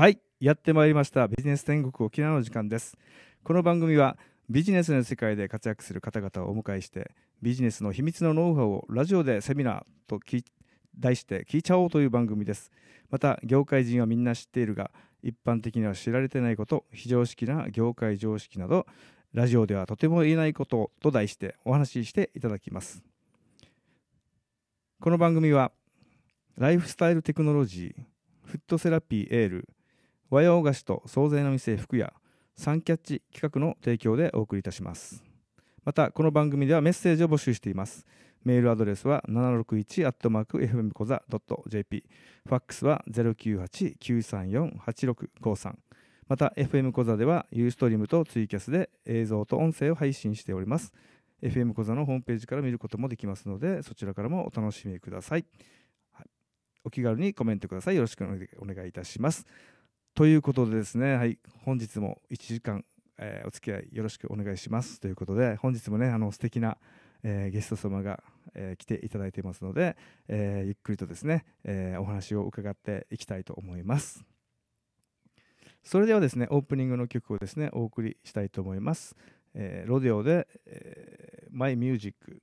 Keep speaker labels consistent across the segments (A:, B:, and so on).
A: はいやってまいりましたビジネス天国沖縄の時間ですこの番組はビジネスの世界で活躍する方々をお迎えしてビジネスの秘密のノウハウをラジオでセミナーと題して聞いちゃおうという番組ですまた業界人はみんな知っているが一般的には知られてないこと非常識な業界常識などラジオではとても言えないことと題してお話ししていただきますこの番組はライフスタイルテクノロジーフットセラピーエール和洋菓子と総勢の店福屋サンキャッチ企画の提供でお送りいたしますまたこの番組ではメッセージを募集していますメールアドレスは 761-fmkoza.jp ファックスは098-934-8653また FM コザではユーストリームとツイキャスで映像と音声を配信しております FM コザのホームページから見ることもできますのでそちらからもお楽しみください、はい、お気軽にコメントくださいよろしくお願いいたしますということでですね、はい、本日も1時間、えー、お付き合いよろしくお願いしますということで、本日もね、あの素敵な、えー、ゲスト様が、えー、来ていただいていますので、えゆっくりとですね、えお話を伺っていきたいと思います。それではですね、オープニングの曲をですね、お送りしたいと思います。えロデオで、えー、My Music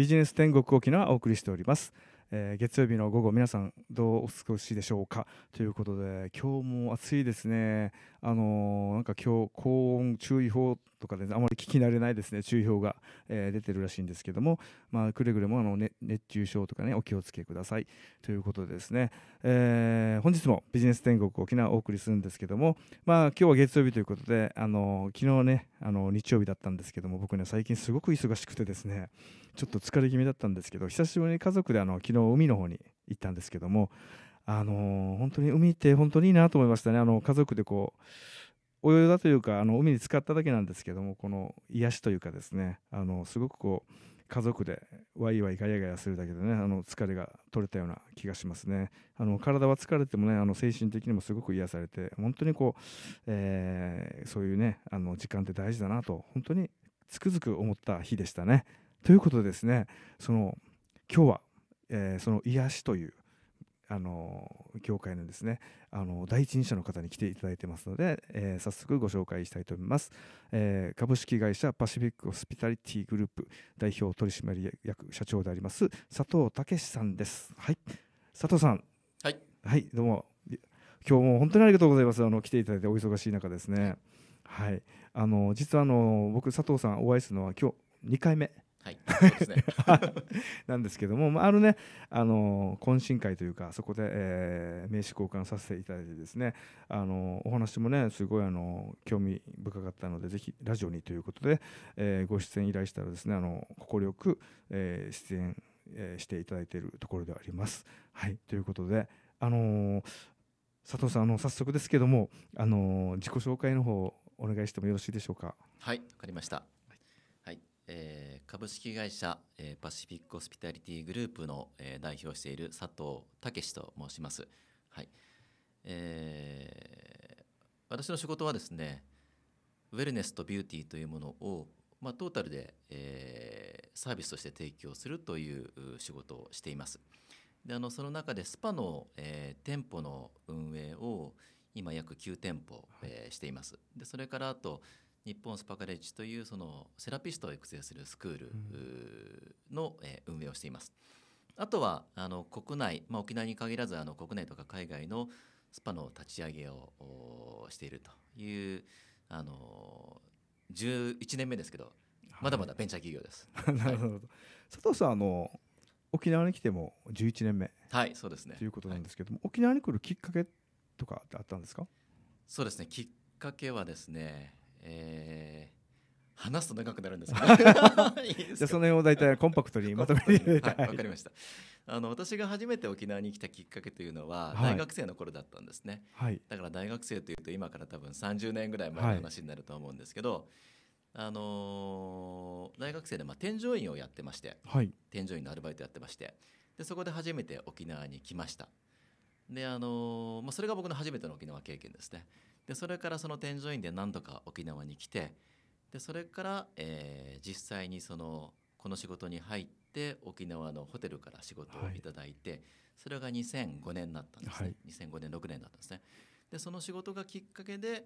A: ビジネス天国沖縄お送りしております、えー、月曜日の午後皆さんどうお過ごしでしょうかということで今日も暑いですねあのー、なんか今日高温注意報とかで、ね、あまり聞き慣れないですね注意報が、えー、出てるらしいんですけども、まあ、くれぐれもあの、ね、熱中症とかねお気をつけくださいということでですね、えー、本日もビジネス天国沖縄お送りするんですけどもまあ今日は月曜日ということであの昨日ねあの日曜日だったんですけども僕ね最近すごく忙しくてですねちょっと疲れ気味だったんですけど久しぶりに家族であの昨日海の方に行ったんですけどもあの本当に海って本当にいいなと思いましたねあの家族でこう泳いだというかあの海に浸かっただけなんですけどもこの癒しというかですねあのすごくこう家族でワイワイガヤガヤするだけでねあの疲れが取れたような気がしますねあの体は疲れてもねあの精神的にもすごく癒されて本当にこう、えー、そういうねあの時間って大事だなと本当につくづく思った日でしたねということでですねその今日は、えー、その癒しというあの業界のですねあの第一人者の方に来ていただいてますので、えー、早速ご紹介したいと思います、えー、株式会社パシフィックホスピタリティグループ代表取締役社長であります佐藤武さんですはい佐藤さんはい、はい、どうも今日も本当にありがとうございますあの来ていただいてお忙しい中ですねはいあの実はあの僕佐藤さんお会いするのは今日2回目はい、なんですけども、まあ、あるね、あの懇親会というかそこで、えー、名刺交換させていただいてですねあのお話もねすごいあの興味深かったのでぜひラジオにということで、えー、ご出演依頼したらですね快く、えー、出演、えー、していただいているところではあります。はいということで、あの佐藤さんあの早速ですけども、あの自己紹介の方お願いしてもよろしいでしょうか。
B: はいわかりましたえー、株式会社、えー、パシフィック・ホスピタリティグループの、えー、代表している佐藤武と申します、はいえー、私の仕事はですねウェルネスとビューティーというものを、まあ、トータルで、えー、サービスとして提供するという仕事をしていますであのその中でスパの、えー、店舗の運営を今約9店舗、えー、していますでそれからあと日本スパカレッジというそのセラピストを育成するスクールの、え運営をしています。あとはあの国内、まあ、沖縄に限らずあの国内とか海外のスパの立ち上げをしているというあの11年目ですけど、まだまだベンチャー企業です。
A: 佐藤さんあの沖縄に来ても11年目はいそうですねということなんですけども、はい、沖縄に来るきっかけとかってあったんですか
B: そうですねきっかけはですねえー話すと長くなるんですけね、その辺を大体コンパクトにまとめてわ、はい、かりましたあの私が初めて沖縄に来たきっかけというのは、はい、大学生の頃だったんですね、はい、だから大学生というと今から多分30年ぐらい前の話になると思うんですけど、あのー、大学生でまあ添乗員をやってまして、添乗員のアルバイトやってましてでそこで初めて沖縄に来ましたであのー、まあ、それが僕の初めての沖縄経験ですねでそれからその添乗員で何度か沖縄に来てでそれから、えー、実際にそのこの仕事に入って沖縄のホテルから仕事をいただいて、はい、それが2005年だったんですね、はい、2005年6年だったんですねでその仕事がきっかけで、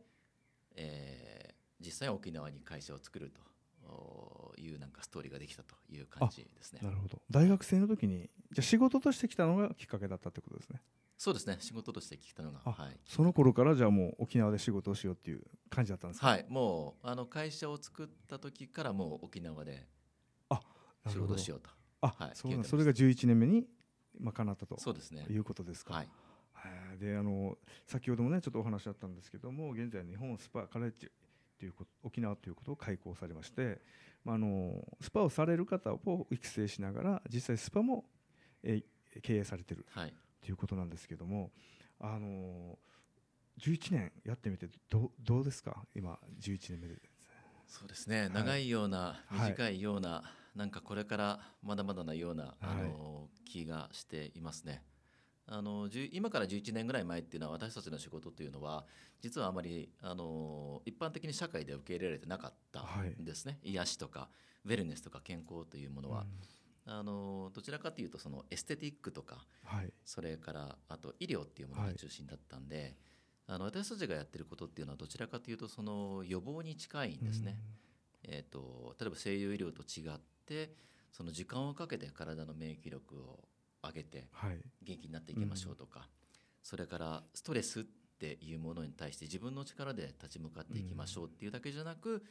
B: えー、実際沖縄に会社を作るというなんかストーリーができたという感じですねなるほど
A: 大学生の時にじゃ仕事としてきたのがきっかけだったってことですね
B: そうですね仕事として聞いたのが、はい、
A: その頃からじゃあもう沖縄で仕事をしようっていう感じだったんですかはい
B: もうあの会社を作った時からもう沖縄で
A: 仕事しようとあ、はい、そうそれが11年目に、まあ、叶ったとそうです、ね、いうことですか、はい、であの先ほどもねちょっとお話あったんですけども現在日本スパカレッジということ沖縄ということを開講されまして、まあ、あのスパをされる方を育成しながら実際スパも、え経営されてる、はい、ということなんですけどもあの11年やってみてどどうですか今11年目でそうですね、はい、長いよ
B: うな短いような、はい、なんかこれからまだまだなような、あの気がしていますね。あの今から11年ぐらい前っていうのは私たちの仕事というのは実はあまりあの一般的に社会で受け入れられてなかったんですね、はい、癒しとかウェルネスとか健康というものは。うんあのどちらかというとそのエステティックとか、はい、それからあと医療っていうものが中心だったんで、はい、あの私たちがやってることっていうのはどちらかというとその予防に近いんですね。えと、例えば西洋医療と違ってその時間をかけて体の免疫力を上げて元気になっていきましょうとか、はいうん、それからストレスっていうものに対して自分の力で立ち向かっていきましょうっていうだけじゃなく、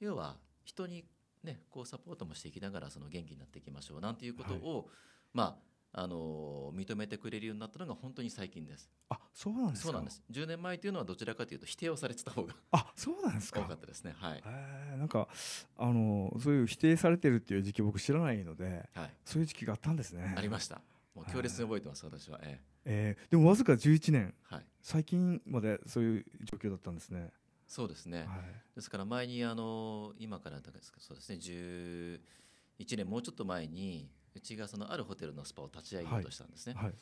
B: 要は人にね、こうサポートもしていきながらその元気になっていきましょうなんていうことを、はい、まあ、あの認めてくれるようになったのが本当に最近です。
A: あそうなんですそうなんです
B: 10年前というのはどちらかというと否定をされてた方があそうなんですか多かったですね。はい、
A: えー、なんかあのそういう否定されてるっていう時期僕知らないので、はい、そういう時期があったんですね。ありました。
B: もう強烈に覚えてます、はい、私は、えー、
A: えー、でもわずか11年、はい、最近までそういう状況だったんですね。
B: そうですね、はい、ですから前にあの今からですかそうですね11年もうちょっと前にうちがそのあるホテルのスパを立ち上げようとしたんですね。はいはい、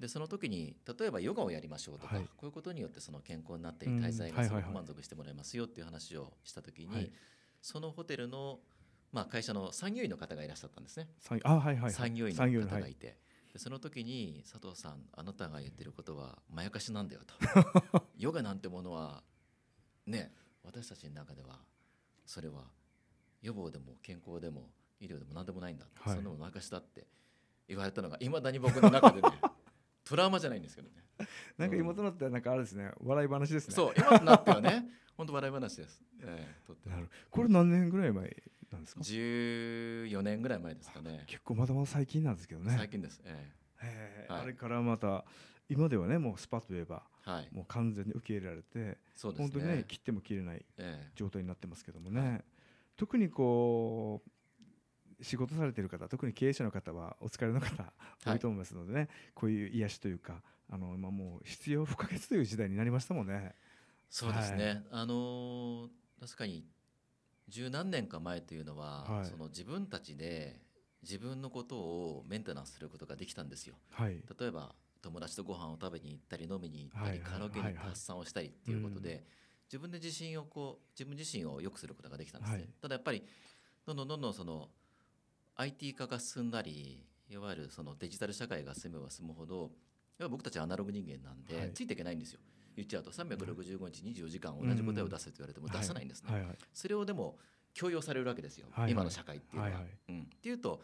B: でその時に例えばヨガをやりましょうとか、こういうことによってその健康になって滞在がすごく満足してもらえますよっていう話をした時に、そのホテルの、まあ、会社の産業医の方がいらっしゃったんですね
A: 産あ、はいはい産業医の方がいて、
B: でその時に佐藤さんあなたが言ってることはまやかしなんだよと ヨガなんてものはね、私たちの中ではそれは予防でも健康でも医療でも何でもないんだ、はい、そんなものかしたっ
A: て言われたのがいまだに僕の中でね トラウマじゃないんですけどねなんか今となってはなんかあれですね、うん、笑い話ですねそう今となってはね
B: 本当笑い話です、えー、とって
A: なるこれ何年ぐらい前なんですか14年ぐらい前ですかね結構まだまだ最近なんですけどね最近ですえー、えーはい、あれからまた今ではねもうスパと言えば、はい、もう完全に受け入れられて、ね、本当にね切っても切れない状態になってますけどもね、ええ、特にこう仕事されてる方特に経営者の方はお疲れの方多いと思いますのでね、はい、こういう癒しというかあの今もう必要不可欠という時代になりましたもんね。そうですね、
B: はい、あのー、確かに十何年か前というのは、その自分たちで自分のことをメンテナンスすることができたんですよ。例えば友達とご飯を食べに行ったり飲みに行ったりカラオケに達散をしたりっていうことで自分で自信をこう自分自身を良くすることができたんですね、ただやっぱりどんどんどんどんその IT 化が進んだりいわゆるそのデジタル社会が進めば進むほどや僕たちはアナログ人間なんで、ついていけないんですよ言っちゃうと365日24時間同じ答えを出せと言われても出さないんですね、それをでも強要されるわけですよ、今の社会っていうのは。うん、っていうと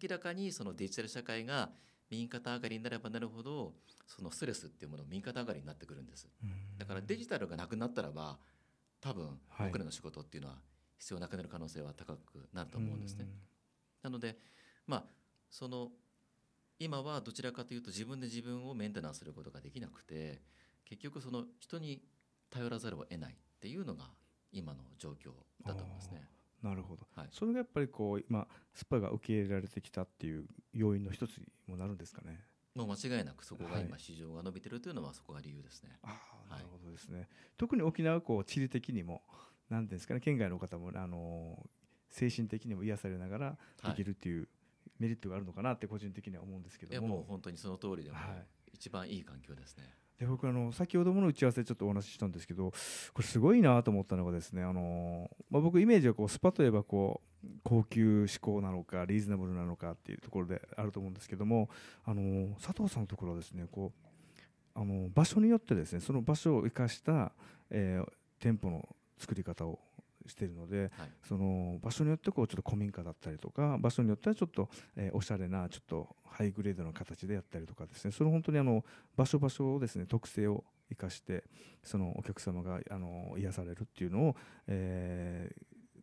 B: 明らかにそのデジタル社会が右肩上がりになればなるほどそのストレスっていうもの右肩上がりになってくるんですだからデジタルがなくなったらば多分僕らの仕事っていうのは必要なくなる可能性は高くなると思うんですね。なのでまあその今はどちらかというと自分で自分をメンテナンスすることができなくて結局その人に頼らざるを得ないっていうのが今の状況だと思いますね。
A: なるほど、はい、それがやっぱりこう今スパが受け入れられてきたっていう要因の一つにもなるんですかねもう間違いなくそこが今
B: 市場が伸びてるというのはそこが理由ですね。ああ
A: なるほどですね、はい、特に沖縄はこう地理的にも何ですかね県外の方もあの精神的にも癒されながらできるっていう、メリットがあるのかなって個人的には思うんですけども、もう
B: 本当にその通りでも、一番いい環境ですね。
A: で僕あの先ほどもの打ち合わせちょっとお話ししたんですけどこれすごいなと思ったのがですねあの、まあ、僕イメージはこうスパといえばこう高級志向なのかリーズナブルなのかっていうところであると思うんですけどもあの佐藤さんのところはですねこうあの場所によってですねその場所を生かした、えー、店舗の作り方をしてるので、はい、その場所によってこうちょっと古民家だったりとか場所によってはちょっと、えー、おしゃれなちょっとハイグレードの形でやったりとかですねその本当にあの場所場所をですね特性を生かしてそのお客様があの癒されるっていうのを、え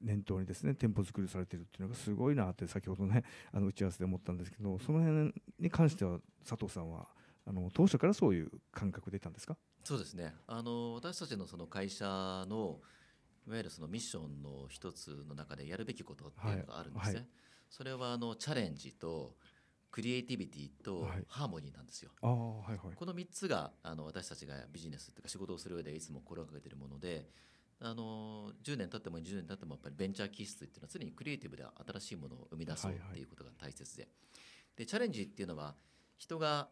A: ー、念頭にですね店舗作りされてるっていうのがすごいなって先ほどね あの打ち合わせで思ったんですけどその辺に関しては佐藤さんはあの当初からそういう感覚でいたんですか
B: そうですねあの私たちのその会社のいわゆるそのミッションの一つの中でやるべきことっていうのがあるんですね。はいはい、それはあのチャレンジとクリエイティビティとハーモニーなんですよ。はいはいはい、この3つがあの私たちがビジネスというか仕事をする上でいつも心がけているものであの10年経っても20年経ってもやっぱりベンチャー気質っていうのは常にクリエイティブで新しいものを生み出そうっていうことが大切ではいはい、でチャレンジっていうのは人が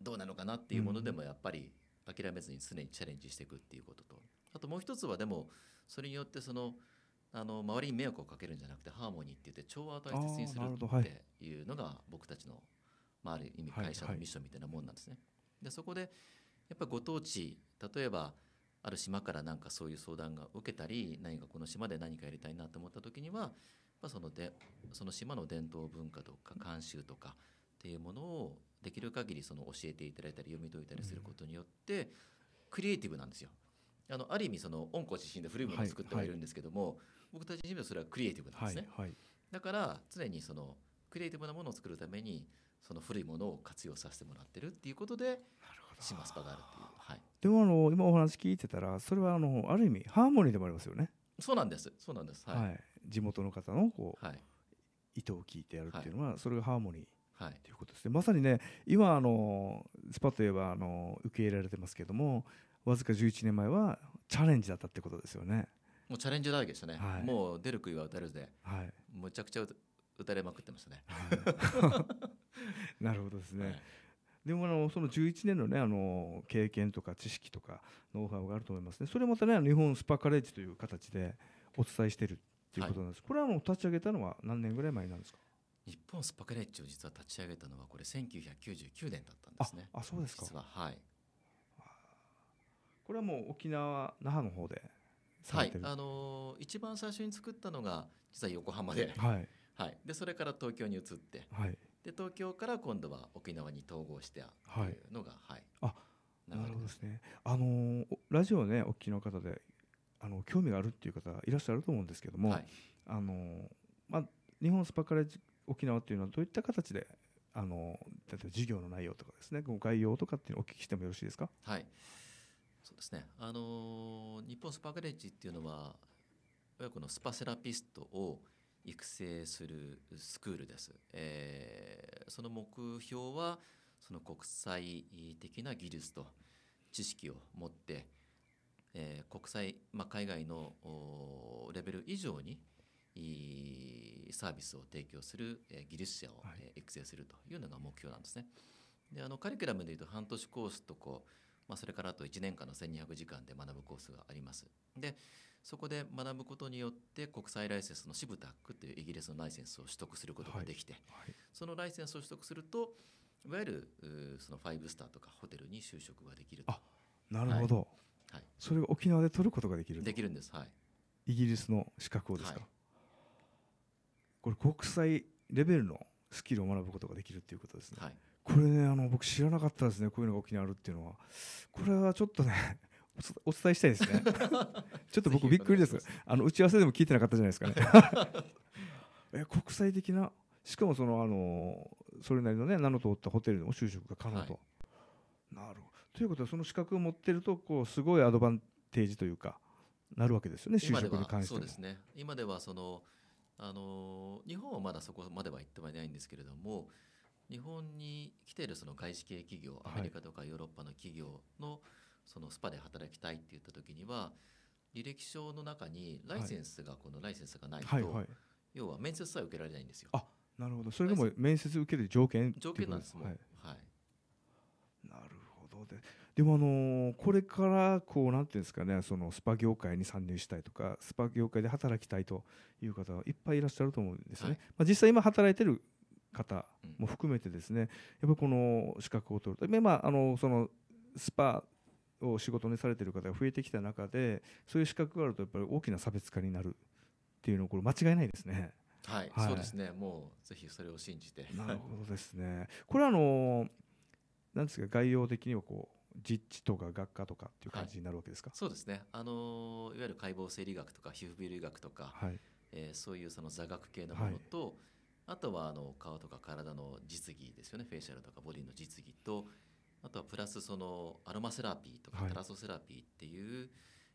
B: どうなのかなっていうものでもやっぱり諦めずに常にチャレンジしていくっていうこととあともう一つはでもそれによってそのあの周りに迷惑をかけるんじゃなくてハーモニーって言って調和を大切にするっていうのが僕たちの、まあ、ある意味会社のミッションみたいなもんなんですね。でそこでやっぱご当地例えばある島からなんかそういう相談が受けたり何かこの島で何かやりたいなと思った時には、まあ、そのでその島の伝統文化とか慣習とかっていうものをできる限りそり教えていただいたり読み解いたりすることによってクリエイティブなんですよ。あのある意味その御子自身で古いものを作ってはいるんですけども、はいはい、僕たち自身はそれはクリエイティブなんですね、はいはい、だから常にそのクリエイティブなものを作るためにその古いものを活用させてもらってるっていうことでマスパがあるっ
A: ていう、はい、でもあの今お話聞いてたらそれはあのある意味ハーモニーでもありますよね
B: そうなんですそうな
A: んです、はい、はい、地元の方のこう、はい、意図を聞いてやるっていうのは、それがハーモニーはい、ということですねまさにね今あのスパといえばあの受け入れられてますけどもわずか11年前はチャレンジだったってことですよね。
B: もうチャレンジだらけでしたね、はい、もう出る杭は打たれるで、はい、むちゃくちゃ打たれまくってましたね。
A: はい、なるほどですね、でもあのその11年の,、ね、あの経験とか知識とかノウハウがあると思いますね、それまたね、日本スパカレッジという形でお伝えしてるっていうことなんです、これはもう立ち上げたのは何年ぐらい前なんですか日本スパカレッジを実は
B: 立ち上げたのは、これ、1999年だったんですね。あそうですか実は、はい、
A: これはもう沖縄那覇の方ではいあ
B: のー一番最初に作ったのが実は横浜で,、はいはい、でそれから東京に移ってはいで東京から今度は沖縄に統合してあとはいのが、はいあ
A: なるほどですねあのーラジオね沖縄の方であの興味があるっていう方いらっしゃると思うんですけども、はいあのーまあ、日本スパカレッジ沖縄っていうのはどういった形であの例えば授業の内容とかですねご概要とかっていうのをお聞きしてもよろしいですかはいそうですね
B: あの日本スパカレッジっていうのは親子のスパセラピストを育成するスクールです、えー、その目標はその国際的な技術と知識を持って、えー、国際、まあ、海外のレベル以上にサービスを提供する、え技術者を、育成するというのが目標なんですね。であのカリキュラムでいうと半年コースとこうまあ、それからあと1年間の1200時間で学ぶコースがあります。でそこで学ぶことによって国際ライセンスのシブタックというイギリスのライセンスを取得することができて、はいはい、そのライセンスを取得するといわゆるそのファイブスターとかホテルに就職ができると。
A: なるほど、はい、それを沖縄で取ることができるできるんです、はい、イギリスの資格をですか、これ国際レベルのスキルを学ぶことができるということですね。はいこれねあの僕知らなかったですねこういうのが沖にあるっていうのはこれはちょっとねお伝えしたいですね ちょっと僕びっくりですあの打ち合わせでも聞いてなかったじゃないですかね え国際的なしかもそのあのそれなりのね名の通ったホテルでも就職が可能と、はい、なるほどということはその資格を持ってるとこうすごいアドバンテージというかなるわけですよね就職に関してそうです
B: ね今ではそのあの日本はまだそこまでは行ってはいないんですけれども日本に来ているその外資系企業アメリカとかヨーロッパの企業のそのスパで働きたいって言った時には履歴書の中にライセンスがこのライセンスがないと、はいはいはい、要は面接さえ受けられないんですよ。あ
A: なるほどそれでも面接受ける条件条件なんですもん、はい、はい、なるほどででもあのこれからこうなんていうんですかねそのスパ業界に参入したいとかスパ業界で働きたいという方はいっぱいいらっしゃると思うんですね、はい、まあ、実際今働いてる方も含めてですね、やっぱりこの資格を取ると、まあ、あのそのスパを仕事にされてる方が増えてきた中でそういう資格があるとやっぱり大きな差別化になるっていうのこれ間違いないですね。はい、はい、そうです
B: ね。もうぜひそれを信じて。なるほどですね。
A: これはあのなんですか概要的にはこう実地とか学科とかっていう感じになるわけですか。はい、そ
B: うですね。あのいわゆる解剖生理学とか皮膚病理学とか、はい、えー、そういうその座学系のものと、はいあとはあの顔とか体の実技ですよねフェイシャルとかボディの実技とあとはプラスそのアロマセラピーとかタラソセラピーっていう、はい、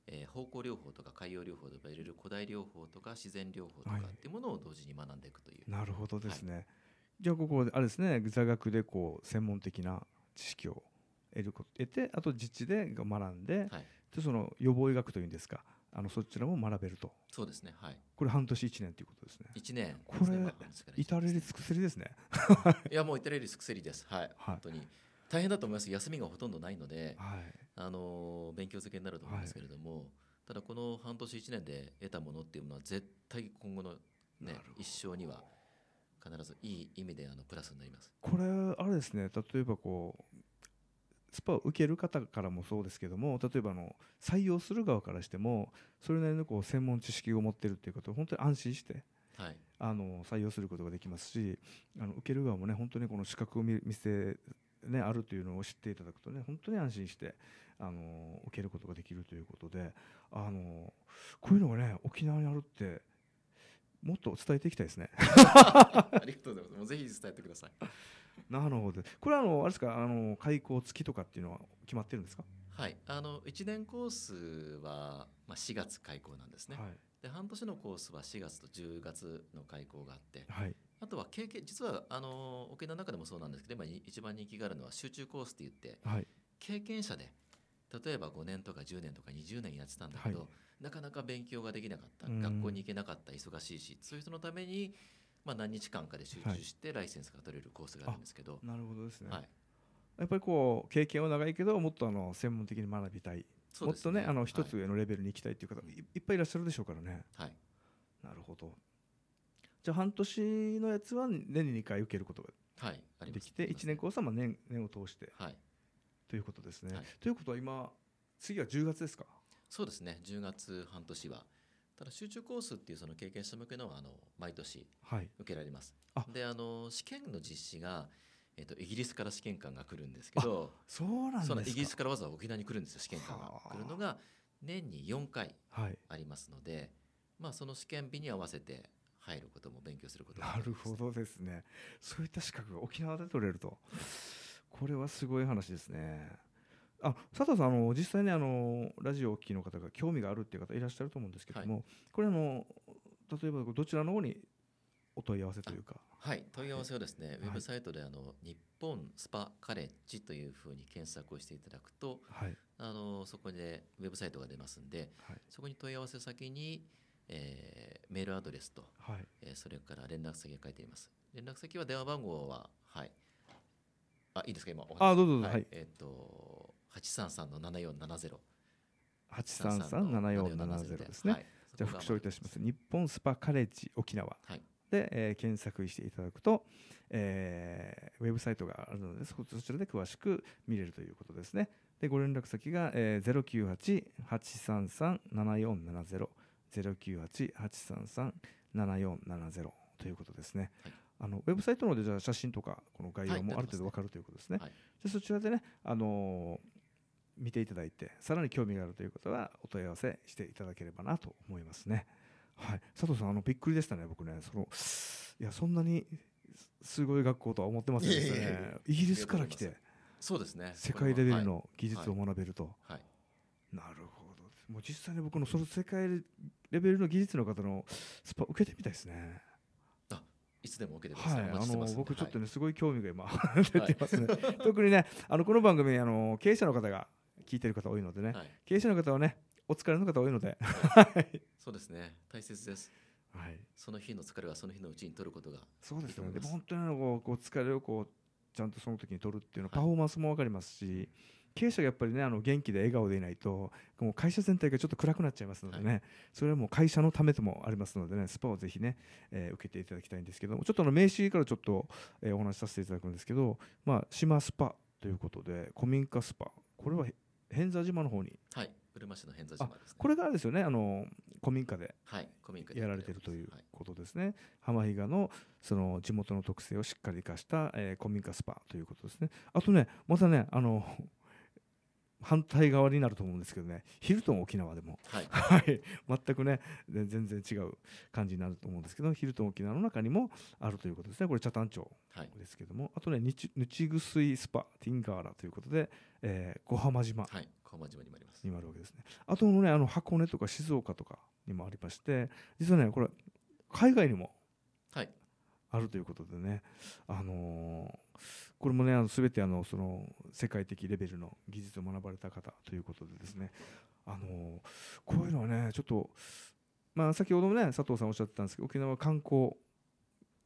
B: えー、方向療法とか海洋療法とかいろいろ古代療法とか自然療法とかっていうものを同時に学んでいくと
A: いう。はい、なるほどですね、はい、じゃあここあれですね座学でこう専門的な知識を得ること得てあと実地で学んで、はい、でその予防医学というんですかあのそちらも学べるとそうですねはいこれ半年一年ということですね一年、これ、至れり尽くせりですねい
B: やもう至れり尽くせりですはい、はい、本当に大変だと思います休みがほとんどないので、はい、あの勉強漬けになると思いますけれども、はい、ただこの半年一年で得たものっていうのは絶対今後の、ね、一生には必ずいい意味であのプラスになりま
A: すこれあれですね例えばこうスパを受ける方からもそうですけども例えばの採用する側からしてもそれなりのこう専門知識を持ってるっていうことを本当に安心して、はい、あの採用することができますしあの受ける側もね本当にこの資格を見せね、あるというのを知っていただくとね本当に安心してあの受けることができるということであのこういうのがね沖縄にあるってもっと伝えていきたいですね ありがとうございます。もうぜひ伝えてください。なるほどこれはあのあれですかあの開校付きとかっていうのは決まってるんですかはい
B: あの一年コースは、まあ、四月開校なんですね、はい、で半年のコースは4月と10月の開校があって、はい、あとは経験実はあの沖縄の中でもそうなんですけど今一番人気があるのは集中コースって言って、はい、経験者で例えば5年とか10年とか20年やってたんだけど、はい、なかなか勉強ができなかった、学校に行けなかった忙しいしそういう人のためにまあ、何日間かで集中してライセンスが取れるコースが
A: あるんですけど、なるほどですね、はい、やっぱりこう経験は長いけどもっとあの専門的に学びたい、ね、もっとねあの一つ上のレベルに行きたいという方、はい、いっぱいいらっしゃるでしょうからね、はい、なるほどじゃあ半年のやつは年に2回受けることができて、はい、1年コースはまあ年年を通して、はい、ということですね、はい、ということは今
B: 次は10月ですかそうですね10月半年はただ集中コースっていうその経験者向けのはあの毎年受けられます。はい、であの試験の実施がえっと、イギリスから試験官が来るんですけど
A: そうなんイギリス
B: からわざわざ沖縄に来るんですよ試験官が来るのが年に4回ありますので、はい、まあ、その試験日に合わせて入ることも勉強することもな
A: るほどですねそういった資格が沖縄で取れるとこれはすごい話ですね。あ佐藤さんあの実際にあのラジオを聴きの方が興味があるっていう方いらっしゃると思うんですけども、はい、これあの例えばどちらの方にお問い合わせというか
B: はい問い合わせをですね、はい、ウェブサイトであの日本スパカレッジというふうに検索をしていただくと、はい、あのそこでウェブサイトが出ますんで、はい、そこに問い合わせ先に、えー、メールアドレスと、はいえー、それから連絡先が書いています連絡先は電話番号ははいあいいですか今お話あどうぞはい、えっ、ー、と833の7470。
A: 三三七四七ゼロですね。はい、じゃあ復唱いたします。日本スパカレッジ沖縄。はいで、えー、検索していただくと、えー、ウェブサイトがあるのでそちらで詳しく見れるということですね。でご連絡先が、え八八三三七四七ゼロゼロ九八八三三七四七ゼロということですね。はい、あのウェブサイトのでじゃ写真とかこの概要もある程度わかるということですね。はい、で、ねはい、そちらでね、あのー見ていただいてさらに興味があるということはお問い合わせしていただければなと思いますね。はい、佐藤さんあのびっくりでしたね僕ねそのいやそんなにすごい学校とは思ってませんでしたねイギリスから来てそうですね世界レベルの技術を学べると、はい、はい、なるほどもう実際に僕のその世界レベルの技術の方のスパ受けてみたいですね。
B: いつでも受けてます、はい、あの僕ちょっ
A: とね、はい、すごい興味が今 出てますね、はい、特にねあのこの番組あの経営者の方が聞いてる方多いのでね、はい、経営者の方はねお疲れの方多いので、はい、
B: そうですね大切です。はい、その日の疲れはその日のうちに取ることがそうですよねで本
A: 当にこうこう疲れをこうちゃんとその時に取るっていうのはパフォーマンスも分かりますし、経営者がやっぱりねあの元気で笑顔でいないともう会社全体がちょっと暗くなっちゃいますのでね、はい、それはもう会社のためともありますのでねスパをぜひね、えー、受けていただきたいんですけどもちょっとあの名刺からちょっと、えー、お話しさせていただくんですけど、まあ、島スパということで古民家スパこれは偏座島の方に
B: はいうるま市の偏座島です、ね、こ
A: れがですよねあの古民家でやられてるということですね、はい、浜比嘉のその地元の特性をしっかり生かした、えー、古民家スパということですねあとねまたねあの反対側になると思うんですけどねヒルトン沖縄でも、はい、はい、全くね全然違う感じになると思うんですけどヒルトン沖縄の中にもあるということですねこれ北谷町ですけども、はい、あとねぬちぐすいスパティンガーラということで、えー、小浜島、はい、小浜島にもありますにもあるわけですねあとねあの箱根とか静岡とかにもありまして実はねこれ海外にもあるということでね、あのーこれもねあの全てあのその世界的レベルの技術を学ばれた方ということでですねあのこういうのはねちょっとまあ先ほどもね佐藤さんおっしゃってたんですけど沖縄は観光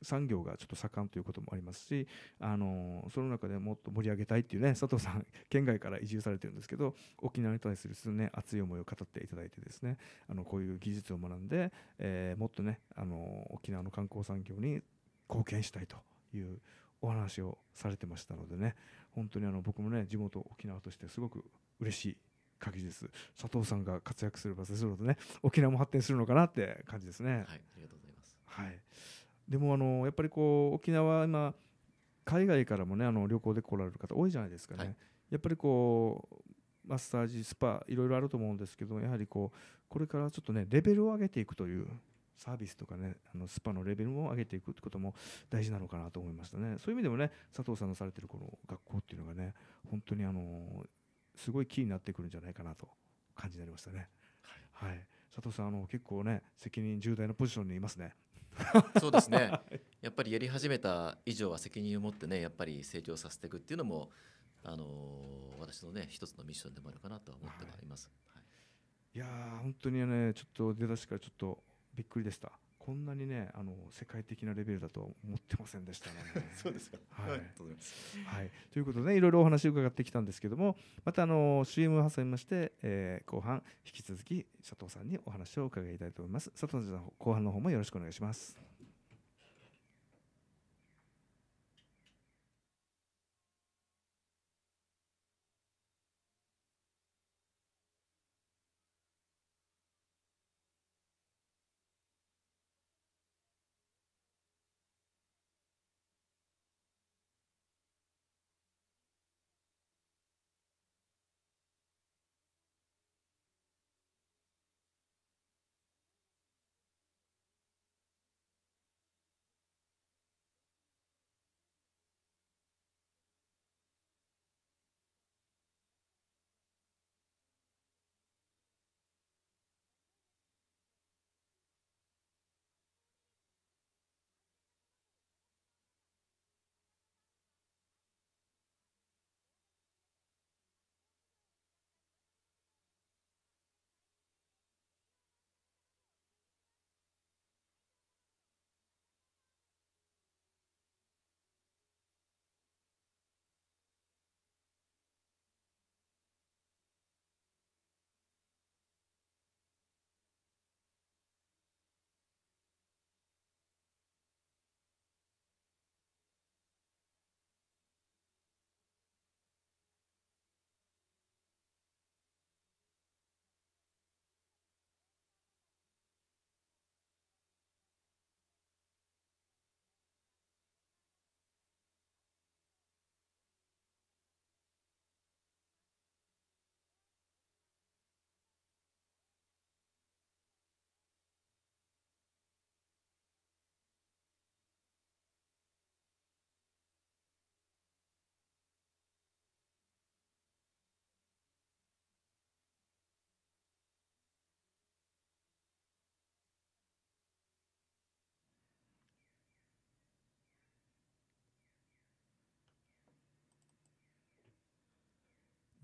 A: 産業がちょっと盛んということもありますしあのその中でもっと盛り上げたいっていうね佐藤さん県外から移住されてるんですけど沖縄に対するす、ね、熱い思いを語っていただいてですねあのこういう技術を学んで、えー、もっとねあの沖縄の観光産業に貢献したいというお話をされてましたのでね本当にあの僕もね地元沖縄としてすごく嬉しい限りです佐藤さんが活躍する場所ばするとね沖縄も発展するのかなって感じですね。はい、ありがとうございます、はい、でもあのやっぱりこう沖縄今海外からもねあの旅行で来られる方多いじゃないですかね。はい、やっぱりこうマッサージスパいろいろあると思うんですけどやはりこうこれからちょっとねレベルを上げていくというサービスとかねあのスパのレベルも上げていくってことも大事なのかなと思いましたねそういう意味でもね佐藤さんのされてるこの学校っていうのがね本当にあのすごいキーになってくるんじゃないかなと感じになりましたね。はい、はい、佐藤さんあの結構ね責任重大なポジションにいますね。そうですね。
B: やっぱりやり始めた以上は責任を持ってねやっぱり成長させていくっていうのもあのー、私のね一つのミッションでもあるかなと思っ
A: てはいます。はい、いや本当にねちょっと出だしからちょっとびっくりでした。こんなにね、あの世界的なレベルだとは思ってませんでしたね。そうですか。はい、ありがとうございます。はい、ということで、ね、いろいろお話を伺ってきたんですけども、またあの CM を挟みまして、えー、後半引き続き佐藤さんにお話を伺いたいと思います。佐藤さん後半の方もよろしくお願いします。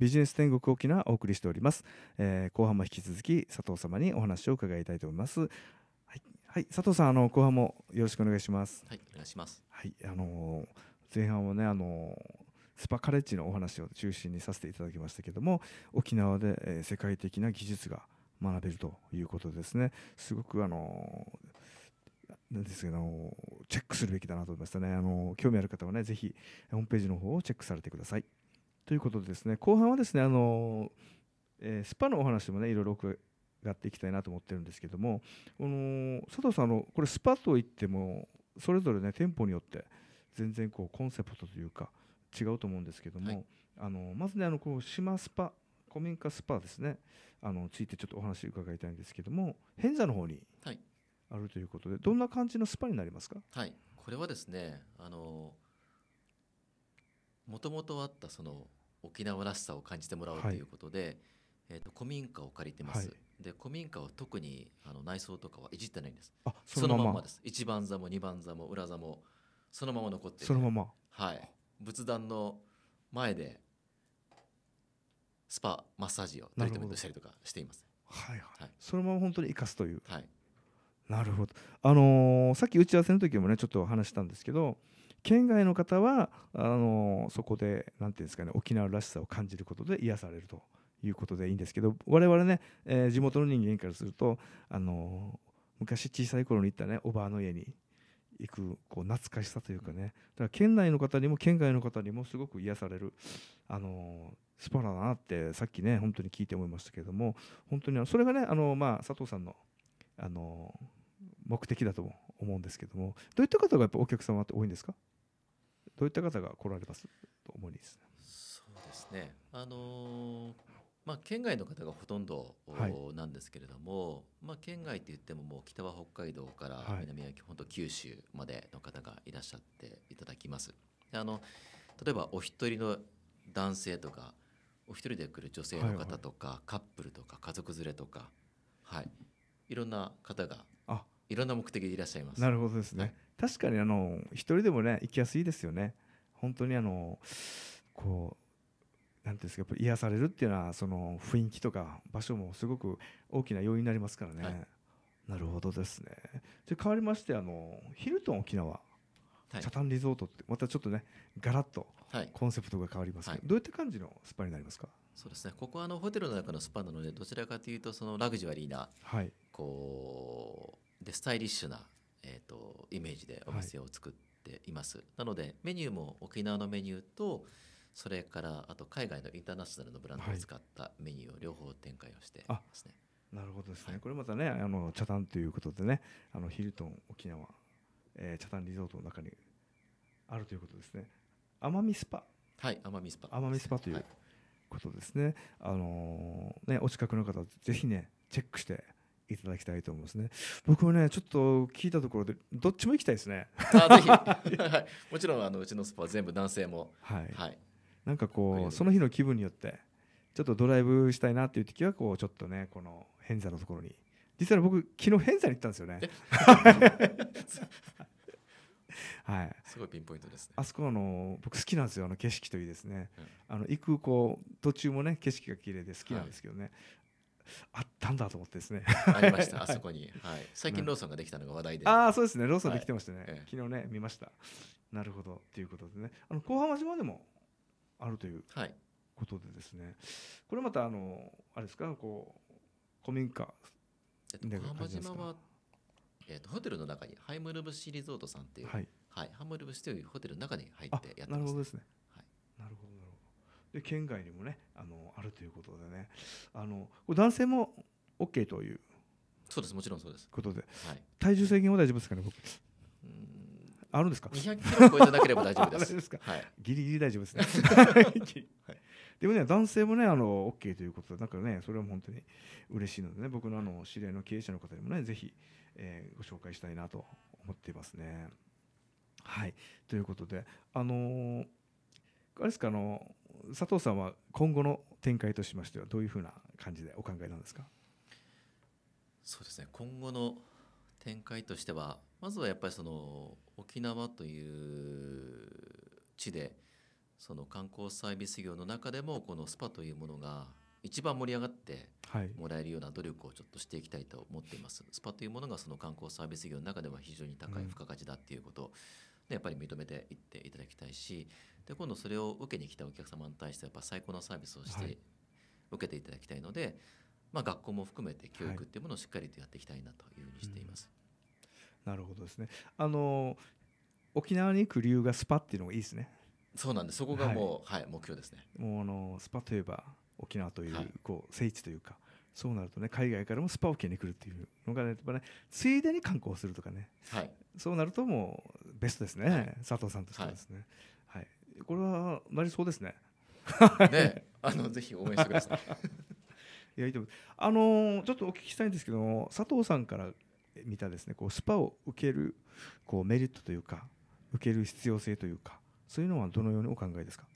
A: ビジネス天国沖縄お送りしております、えー、後半も引き続き佐藤様にお話を伺いたいと思います、はい、はい、佐藤さんあの後半もよろしくお願いしますはいお願いしますはいあのー、前半はねあのースパカレッジのお話を中心にさせていただきましたけども沖縄で、え世界的な技術が学べるということですねすごくあのなんですけどチェックするべきだなと思いましたねあの興味ある方はねぜひホームページの方をチェックされてください。ということでですね後半はですねあの、えー、スパのお話もねいろいろ伺っていきたいなと思ってるんですけども、あの佐藤さんあのこれスパといってもそれぞれね店舗によって全然こうコンセプトというか違うと思うんですけども、はい、あのまずねあのこう島スパ古民家スパですねあのついてちょっとお話伺いたいんですけども偏座の方にあるということで、はい、どんな感じのスパになりますか、
B: はい、これはですねあのーもともとあったその沖縄らしさを感じてもらうということで、はい、えー、と古民家を借りてます、はい、で古民家は特にあの内装とかはいじってないんですあそのままです1番座も2番座も裏座もそのまま残ってそのままはい仏壇の前でスパマッサージをトリートメントしたりとかしていますは
A: いはい、はい、そのまま本当に生かすというはいなるほどあのー、さっき打ち合わせの時もねちょっと話したんですけど県外の方はあのそこで何て言うんですかね沖縄らしさを感じることで癒されるということでいいんですけど我々ね、えー、地元の人間からするとあの昔小さい頃に行ったねおばあの家に行くこう懐かしさというかねだから県内の方にも県外の方にもすごく癒されるあのスパラだなってさっきね本当に聞いて思いましたけれども本当にそれがねあの、まあ、佐藤さんのあの目的だと思うんですけどもどういった方がやっぱお客様って多いんですかどういった方が来られます主にですそうですね
B: あのー、まあ、県外の方がほとんどなんですけれども、はい、まあ、県外っていってももう北は北海道から南は基本と九州までの方がいらっしゃっていただきます。あの例えばお一人の男性とかお一人で来る女性の方とか、はいはい、カップルとか家族連れとか、はい、いろんな方がいろんな目的でいらっしゃいます。
A: なるほどですね、確かにあの一人でもね行きやすいですよね本当にあのこうなんていうんですかやっぱ癒されるっていうのはその雰囲気とか場所もすごく大きな要因になりますからね、はい、なるほどですねじゃ変わりましてあのヒルトン沖縄北谷、はい、リゾートってまたちょっとねガラッとコンセプトが変わりますけど、はい、どういった感じのスパになりますかそうですねここはあのホテルの中のス
B: パなのでどちらかというとそのラグジュアリーな、はい、こうでスタイリッシュなとイメージでお店を作っています、はい、なのでメニューも沖縄のメニューとそれからあと海外のインターナショナルのブランドを使ったメニューを両方
A: 展開をしてますね、なるほどですね、はい、これまたねあの茶壇ということでねあのヒルトン沖縄、えー、茶壇リゾートの中にあるということですね奄美スパはい奄美スパ奄美スパということですね、あのー、ねお近くの方ぜひねチェックしていただきたいと思うんですね。僕もね、ちょっと聞いたところで、どっちも行きたいですね。あぜひ は
B: い、もちろんあのうちのスパは全部男性も。はい。はい、
A: なんかこう、その日の気分によって、ちょっとドライブしたいなっていう時は、こうちょっとね、この偏差のところに。実は僕、昨日偏差に行ったんですよね。はい、すごいピンポイントです、ね、あそこの僕好きなんですよあの景色といいですね、うん、あの行くこう途中もね景色が綺麗で好きなんですけどね、あったんだと思ってですね。ありました、あそこに。はい、最近ローソンができたのが話題で。ああ、そうですね、ローソンできてましたね。はい、昨日ね、見ました。なるほど、ということでね、あの後半町までもあるというはい。ことでですね。これまた、あの、あれですか、こう、古民家。えっと、小浜島は。えっと、ホテルの中に
B: ハイムルブシリゾートさんっていう、はい、はい、ハムルブシというホテルの中に入ってやってます、ね、なるほどで
A: すね。で県外にもねあのあるということでねあの男性も OK というそうですもちろんそうですことで、はい、体重制限は大丈夫ですかね僕あるんですか200キロ超えてなければ大丈夫です ですか、はい、ギリギリ大丈夫ですね、はい、でもね男性もねあの OK ということでなんかねそれは本当に嬉しいのでね僕のあの知り合いの経営者の方にもねぜひ、えー、ご紹介したいなと思っていますねはいということであのー、あれですかあのー佐藤さんは今後の展開としましてはどういうふうな感じでお考えなんですかそう
B: ですね今後の展開としてはまずはやっぱりその沖縄という地でその観光サービス業の中でもこのスパというものが一番盛り上がってもらえるような努力をちょっとしていきたいと思っています。スパというものがその観光サービス業の中では非常に高い付加価値だっていうこと、やっぱり認めていっていただきたいしで今度それを受けに来たお客様に対してやっぱ最高のサービスをして受けていただきたいので、はい、まあ、学校も含めて教育っていうものをしっかりとやっていきたいなというふうにしています。
A: はいうん、なるほどですねあの沖縄に行く理由がスパっていうのがいいですね。そ
B: うなんです。そこがもう、はい、はい、目標ですね。
A: もうあのスパといえば沖縄という、こう聖地というか、そうなるとね海外からもスパオケに来るっていうのがねやっぱねついでに観光するとかね、はい、そうなるともうベストですね、はい、佐藤さんとしてはですね、はい、はい、これはなりそうですね。ねあのぜひ応援してください。いやいいと思あのちょっとお聞きしたいんですけど佐藤さんから見たですねこうスパを受けるこうメリットというか受ける必要性というかそういうのはどのようにお考えですか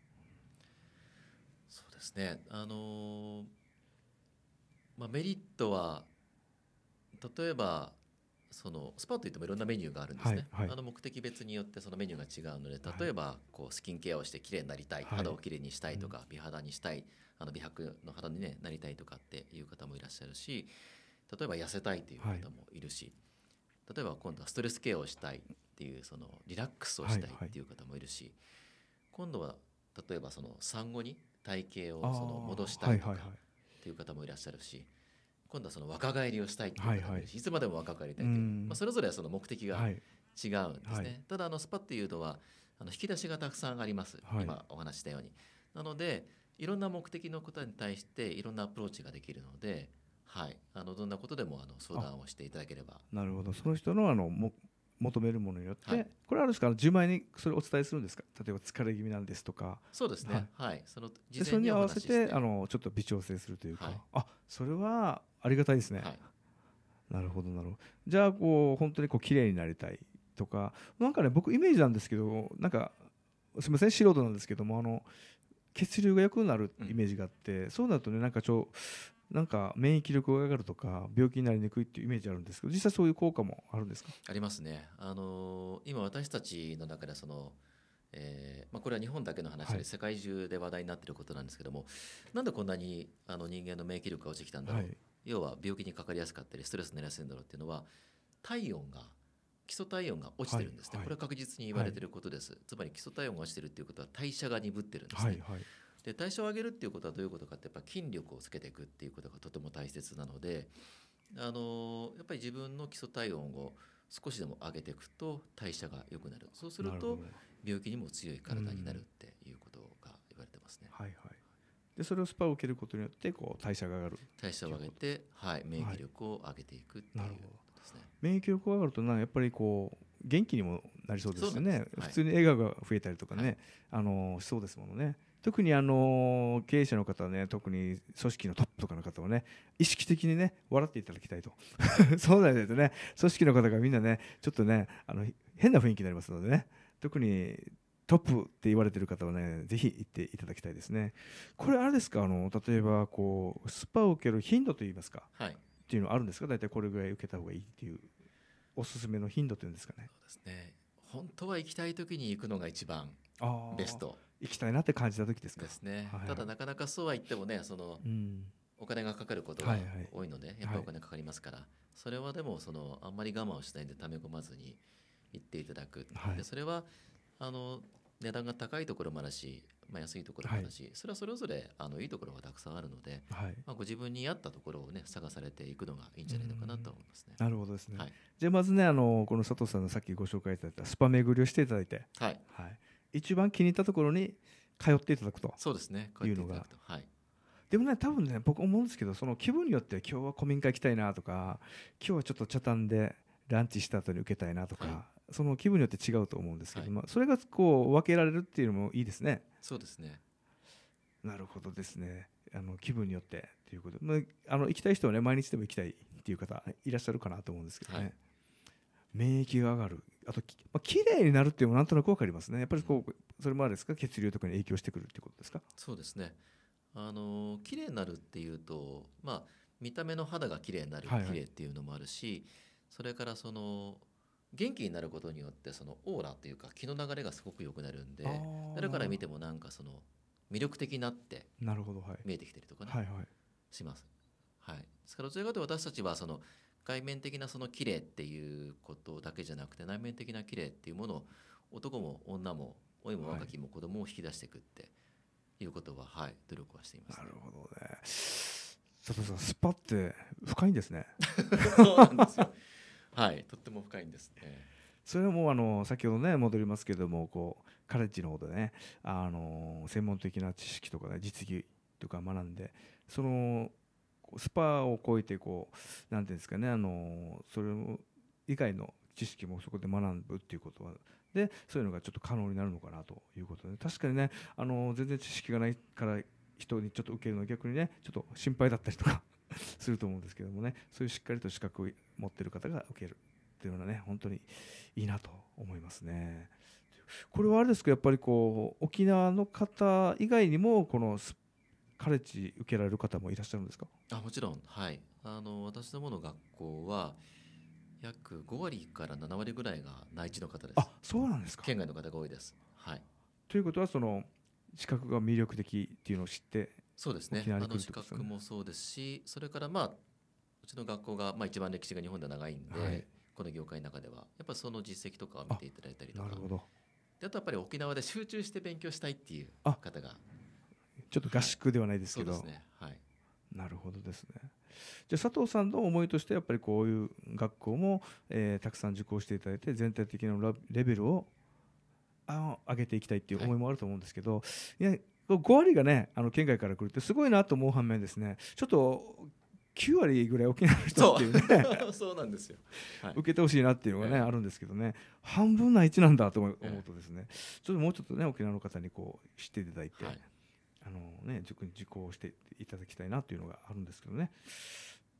B: そうですねあのーまあ、メリットは例えばそのスパといってもいろんなメニューがあるんですね、はいはい、あの目的別によってそのメニューが違うので例えばこうスキンケアをしてきれいになりたい、はい、肌をきれいにしたいとか、美肌にしたいあの美白の肌に、ね、なりたいとかっていう方もいらっしゃるし例えば痩せたいという方もいるし、例えば今度はストレスケアをしたいっていうそのリラックスをしたいっていう方もいるし、今度は例えばその産後に体型をその戻したいとか。っていう方もいらっしゃるし今度はその若返りをしたいっていう方もいるし、はいはい、いつまでも若返りたいというまあ、それぞれその目的が違うんですね、はい、ただあのスパっていうのはあの引き出しがたくさんあります、はい、今お話したようになのでいろんな目的のことに対していろんなアプローチができるのではい、あのどんなことでもあの相談をしていただければ。
A: なるほど、その人のあのも求めるものによって、はい、これあるんですか十0枚にそれをお伝えするんですか例えば疲れ気味なんですとかそうですねはい、はい、その事前に合わせてあのちょっと微調整するというか、はい、あそれはありがたいですね、はい、なるほどなるほどじゃあこう本当にこう綺麗になりたいとかなんかね僕イメージなんですけどなんかすみません素人なんですけどもあの血流が良くなるイメージがあって、うん、そうなるとねなんかちょなんか免疫力が上がるとか病気になりにくいっていうイメージあるんですけど実際そういう効果もあるんですかあ
B: りますね。あの今私たちの中でそのえーまあ、これは日本だけの話で、世界中で話題になっていることなんですけども、なんでこんなにあの人間の免疫力が落ちてきたんだろう、はい、要は病気にかかりやすかったりストレスになりやすいんだろうっていうのは体温が基礎体温が落ちてるんですね、はい、これは確実に言われてることです、つまり基礎体温が落ちてるっていうことは代謝が鈍ってるんですね、で代謝を上げるっていうことはどういうことかってやっぱ筋力をつけていくっていうことがとても大切なのであのやっぱり自分の基礎体温を少しでも上げていくと代謝が良くなるそうすると病気にも強い体になるっていうことが言われてますね。うん、はいはい
A: でそれをスパを受けることによってこう代謝が上がる代謝を上げて、はい、免疫
B: 力を上げていくっていう、ことです
A: ね、免疫力が上がるとなやっぱりこう元気にもなりそうですよね、はい、普通に笑顔が増えたりとかね、はい、あのそうですものね特にあの経営者の方ね特に組織のトップとかの方はね意識的にね笑っていただきたいと そうななね組織の方がみんなねちょっとねあの変な雰囲気になりますのでね特にトップって言われてる方はねぜひ行っていただきたいですねこれあれですかあの例えばこうスパを受ける頻度といいますか、はい、っていうのはあるんですか大体これぐらい受けた方がいいっていうおすすめの頻度というんですかねそうですね
B: 本当は行きたい時に行くのが一番ベスト
A: 行きたいなって感じた時ですかですね、はい、た
B: だなかなかそうは言ってもねその、うん、お金がかかることが多いので、はいはい、やっぱりお金かかりますから、はい、それはでもそのあんまり我慢をしないで溜め込まずに行っていただく、はい、でそれはあの値段が高いところもあるし、まあ、安いところもあるし、はい、それはそれぞれあのいいところがたくさんあるので、はい、まあ、ご自分に合ったところを、ね、探されていくのがいいんじゃないのかなと思います
A: ね。なるほどですね、はい、じゃあまずねあのこの佐藤さんのさっきご紹介いただいたスパ巡りをしていただいて、
B: はいはい、
A: 一番気に入ったところに通っていただくとそうですねいうのが、はい、でもね多分ね僕思うんですけどその気分によって今日は古民家行きたいなとか今日はちょっと茶炭でランチした後に受けたいなとか、はい、その気分によって違うと思うんですけど、はい、まあ、それがこう分けられるっていうのもいいですねそうですねなるほどですねあの気分によってということまあ、あの行きたい人はね毎日でも行きたいっていう方いらっしゃるかなと思うんですけどね、はい、免疫が上がるあと、まあ、綺麗になるっていうのもなんとなくわかりますね。やっぱりこう、それもあれですか、血流とかに影響してくるっていうことですか。
B: そうですね。あの綺麗になるっていうと、まあ見た目の肌が綺麗になる、はいはい、綺麗っていうのもあるし、それからその元気になることによってそのオーラというか気の流れがすごく良くなるんで、誰から見てもなんかその魅力的になってなるほど、はい、見えてきてるとかね、はいはい、します。はい。ですからどちらかというと私たちはその外面的なその綺麗っていうことだけじゃなくて内面的な綺麗っていうものを男も女も老いも若きも子供を引き出していくっていうことは、はい、努力はしています、ね、なるほどね。
A: 佐藤さん、スパって深いんですね。そうなんですよ。
B: はい、とっても深いんですね。
A: それはもうあの先ほどね戻りますけどもこうカレッジの方でねあの専門的な知識とか、ね、実技とか学んでそのスパーを超えてこう何ていうんですかねあのそれ以外の知識もそこで学ぶっていうことはでそういうのがちょっと可能になるのかなということで確かにねあの全然知識がないから人にちょっと受けるのは逆にねちょっと心配だったりとか すると思うんですけどもねそういうしっかりと資格を持ってる方が受けるっていうのはね本当にいいなと思いますね。これはあれですかやっぱりこう沖縄の方以外にもこのスカレッジ受けられる方もいらっしゃるんですかあも
B: ちろん、はい、あの私どもの学校は約5割から7割ぐらいが内地の方ですあそうなんですか県外の方が多いです、はい、
A: ということはその資格が魅力的っていうのを知ってそうですね、ね、あの資格
B: もそうですしそれからまあうちの学校がまあ一番歴史が日本では長いんで、はい、この業界の中ではやっぱその実績とかを見ていただいたりとかなるほどであとやっぱり沖縄で集中して勉強したいっていう
A: 方がちょっと合宿ではないですけど、はいねはい、なるほどですねじゃ佐藤さんの思いとしてやっぱりこういう学校も、えー、たくさん受講していただいて全体的なレベルをあ上げていきたいっていう思いもあると思うんですけど、はい、5割がねあの県外から来るってすごいなと思う反面ですねちょっと9割ぐらい沖縄の人っていうね そうなんですよ、はい、受けてほしいなっていうのがね、えー、あるんですけどね半分の1なんだと思うとですね、えー、ちょっともうちょっとね沖縄の方にこう知っていただいて、はい、あのね、塾に受講していただきたいなというのがあるんですけどね。やっ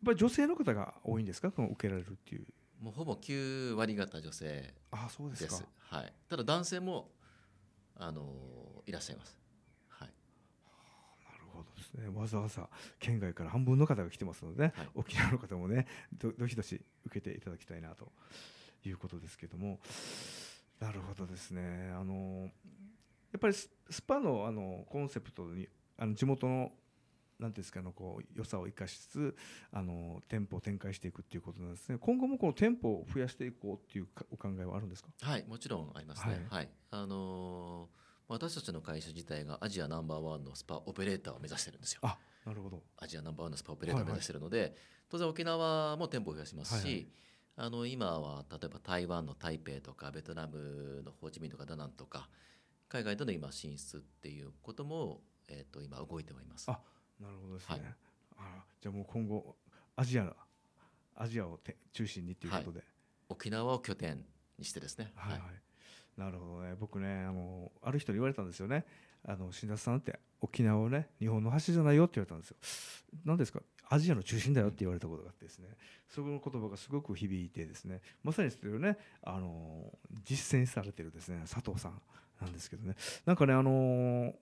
A: ぱり女性の方が多いんですか、この受けられるっていう。
B: もうほぼ9割方女性です。あそうですか。はい。ただ男性もあのいらっしゃい
A: ます。はい。なるほどですね。わざわざ県外から半分の方が来てますので、ねはい、沖縄の方もね、どどしどし受けていただきたいなということですけども。なるほどですね。あのやっぱりスパのあのコンセプトにあの地元のなんですかのこう良さを生かしつつあの店舗を展開していくっていうことなんですね。今後もこの店舗を増やしていこうっていうお考えはあるんですか。
B: はい、もちろんありますね。はい、はい、あのー私たちの会社自体がアジアナンバーワンのスパオペレーターを目指してるんですよ。あなるほどアジアナンバーワンのスパオペレーターを目指してるので、はいはい、当然沖縄も店舗を増やしますし、はいはい、あの今は例えば台湾の台北とかベトナムのホーチミンとかダナンとか海外との今進出っていうことも、えーと、今動いてはいます。あなるほどですね、はい、あじゃあもう今
A: 後アジアアジアをて中心にということで、はい、沖縄を拠点にしてですね。はい、はい、なるほどね僕ねあのある人に言われたんですよねあの新田さんって沖縄をね日本の橋じゃないよって言われたんですよ何ですかアジアの中心だよって言われたことがあってですねそこの言葉がすごく響いてですねまさにそれをねあの実践されてるですね佐藤さんなんですけどねなんかねあのー、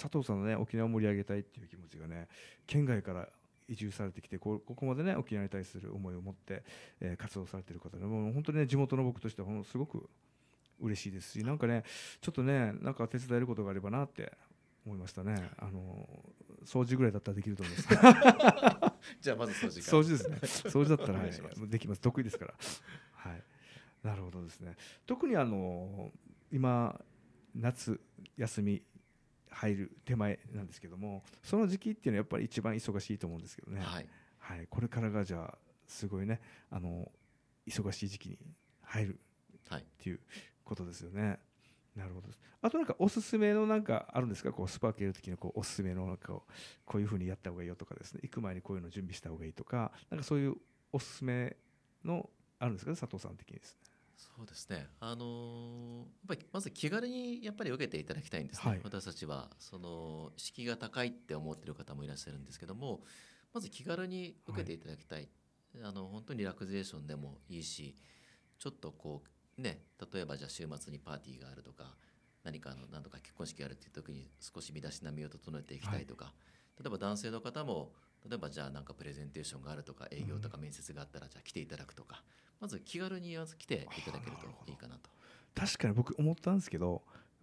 A: 佐藤さんのね沖縄を盛り上げたいっていう気持ちがね県外から移住されてきてここまでね沖縄に対する思いを持って、えー、活動されてる方でもう本当にね地元の僕としてはすごく嬉しいですしなんかねちょっとねなんか手伝えることがあればなって思いましたね。あの掃除ぐらいだったらできると思います。じゃあまず掃除掃除ですね。掃除だったら、ね、できます。得意ですから。はい。なるほどですね。特にあの今夏休み入る手前なんですけどもその時期っていうのはやっぱり一番忙しいと思うんですけどね、はい、はい、これからがじゃあすごいねあの忙しい時期に入るっていうことですよね。はい、なるほどあとなんかおすすめのなんかあるんですかこうスパーケル的なこうおすすめのなんかをこういうふうにやった方がいいよとかですね行く前にこういうの準備した方がいいとかなんかそういうおすすめのあるんですか、ね、佐藤さん的にですね。そうですね、
B: あのー、やっぱりまず気軽にやっぱり受けていただきたいんですね、はい、私たちはその敷居が高いって思ってる方もいらっしゃるんですけどもまず気軽に受けていただきたい、はい、あの本当にリラクゼーションでもいいしちょっとこうね例えばじゃあ週末にパーティーがあるとか何かの何とか結婚式があるっていう時に少し身だしなみを整えていきたいとか、はい、例えば男性の方も例えばじゃあなんかプレゼンテーションがあるとか営業とか面接があったらじゃあ来ていただくとか、うん、まず気軽に来ていただけ
A: るといいかなと確かに僕思ったんですけど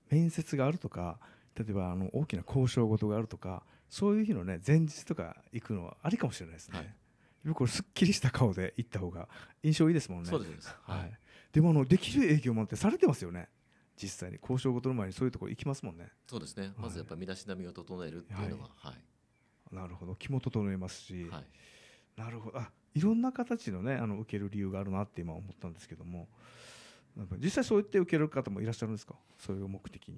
A: 面接があるとか例えばあの大きな交渉事があるとかそういう日のね前日とか行くのはありかもしれないですね、はい、僕すっきりした顔で行った方が印象いいですもんねそうです、はい、はい、でもあのできる営業マンってされてますよね実際に交渉事の前にそういうところ行きますもんね
B: そうですねまずやっぱ身だしなみを整えるっていうのは
A: はい、はいなるほど気も整えますし、はい、なるほどあいろんな形のねあの受ける理由があるなって今思ったんですけども実際そうやって受ける方もいらっしゃるんですかそういう目的に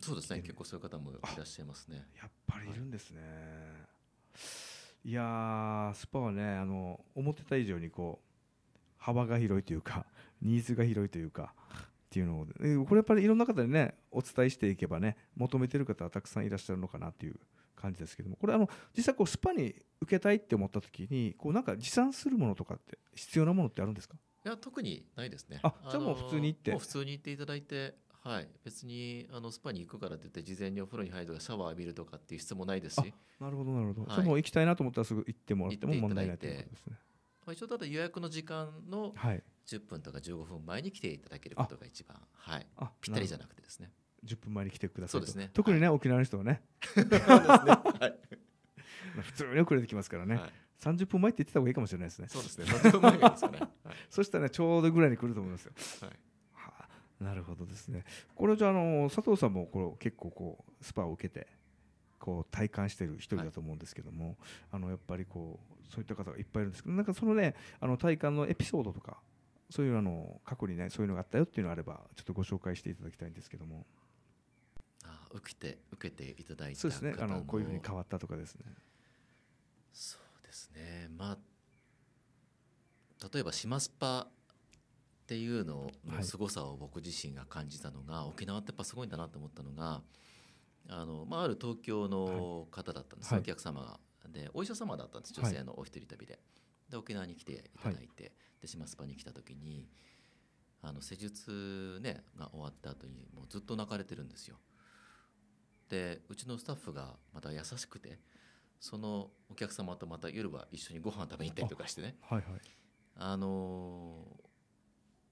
A: そうですね結構そういう方もいらっしゃいますねやっぱりいるんですね、はい、いやスパはねあの思ってた以上にこう幅が広いというか ニーズが広いというかっていうのをこれやっぱりいろんな方にねお伝えしていけばね求めてる方はたくさんいらっしゃるのかなっていう感じですけどもこれあの実際こうスパに受けたいって思った時にこうなんか持参するものとかって必要なものってあるんですか
B: いや特にないですねあじゃあもう普通に行って普通に行っていただいてはい、別にあのスパに行くからって言って事前にお風呂に入るとかシャワー浴びるとかっていう質もないですし
A: なるほどなるほど、はい、もう行きたいなと思ったらすぐ行ってもらっても問題ないということですね
B: 一応ただ予約の時間の10分とか15分前に来てい
A: ただけることが一番、はい、ぴったりじゃなくてですね10分前に来てくださいそうですね特にね、沖縄の人はねね、はい まあ、普通に遅れてきますからね、はい、30分前って言ってた方がいいかもしれないですねそうですね30分前がいいですかね、はい、そしたら、ね、ちょうどぐらいに来ると思いますよ、はいはあ、なるほどですねこれじゃあの佐藤さんもこれ結構こうスパを受けてこう体感してる一人だと思うんですけども、はい、あのやっぱりこうそういった方がいっぱいいるんですけどなんかそのねあの体感のエピソードとかそういうあの過去にねそういうのがあったよっていうのがあればちょっとご紹介していただきたいんですけども受けて受けていただいたそうですねあのこういうふうに変わったとかですねそうですね
B: まあ例えば「シマスパ」っていうのの凄さを僕自身が感じたのが、はい、沖縄ってやっぱすごいんだなと思ったのがあの、まあ、ある東京の方だったんです、はい、お客様が。でお医者様だったんです女性のお一人旅で。はい、で沖縄に来ていただいて、はい、で島スパに来た時にあの施術、ね、が終わった後にもうずっと泣かれてるんですよ。でうちのスタッフがまた優しくてそのお客様とまた夜は一緒にご飯食べに行ったりとかしてねあ、はいはい、あの